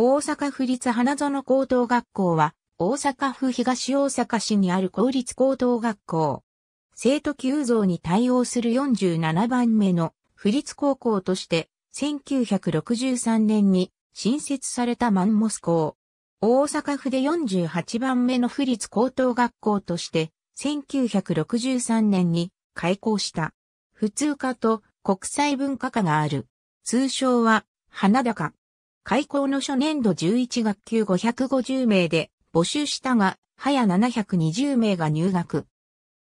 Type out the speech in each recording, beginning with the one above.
大阪府立花園高等学校は、大阪府東大阪市にある公立高等学校。生徒急増に対応する47番目の府立高校として、1963年に新設されたマンモス校。大阪府で48番目の府立高等学校として、1963年に開校した。普通科と国際文化科がある。通称は、花高。開校の初年度11学級550名で募集したが、早720名が入学。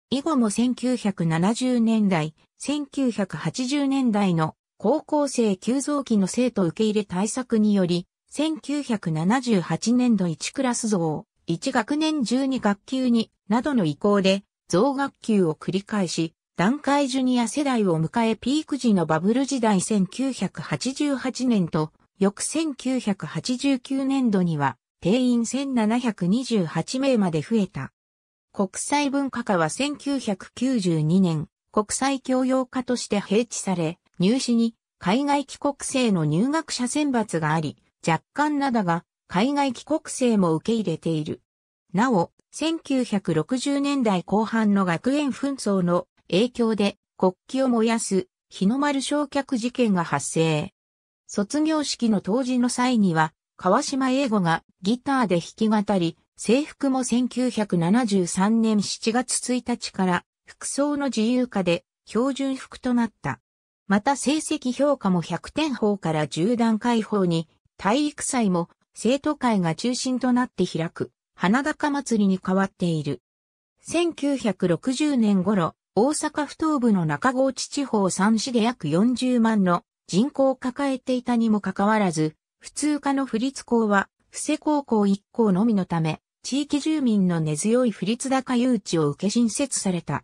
以後も1970年代、1980年代の高校生急増期の生徒受け入れ対策により、1978年度1クラス増、1学年12学級に、などの移行で、増学級を繰り返し、段階ジュニア世代を迎えピーク時のバブル時代1988年と、翌1989年度には定員1728名まで増えた。国際文化課は1992年、国際教養課として併置され、入試に海外帰国生の入学者選抜があり、若干なだが、海外帰国生も受け入れている。なお、1960年代後半の学園紛争の影響で国旗を燃やす日の丸焼却事件が発生。卒業式の当時の際には、川島英語がギターで弾き語り、制服も1973年7月1日から服装の自由化で標準服となった。また成績評価も100点法から10段階法に、体育祭も生徒会が中心となって開く、花高祭りに変わっている。1960年頃、大阪府東部の中郷地地方三市で約40万の人口を抱えていたにもかかわらず、普通科の不立校は、布施高校一校のみのため、地域住民の根強い不立高誘致を受け新設された。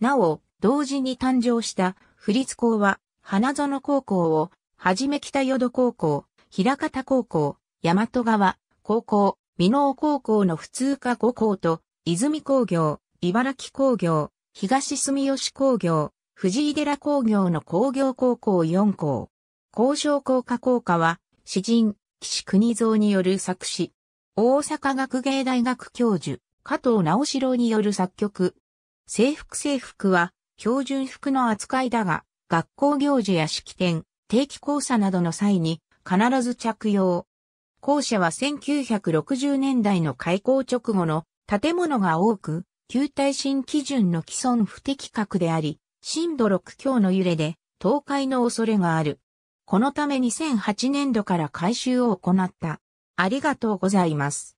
なお、同時に誕生した不立校は、花園高校を、はじめ北淀高校、平方高校、大和川、高校、美濃高校の普通科5校と、泉工業、茨城工業、東住吉工業、藤井寺工業の工業高校4校。交渉工科工科は、詩人、岸国蔵による作詞。大阪学芸大学教授、加藤直志郎による作曲。制服制服は、標準服の扱いだが、学校行事や式典、定期講座などの際に、必ず着用。校舎は1960年代の開校直後の建物が多く、旧耐震基準の既存不適格であり、震度6強の揺れで倒壊の恐れがある。このため2008年度から改修を行った。ありがとうございます。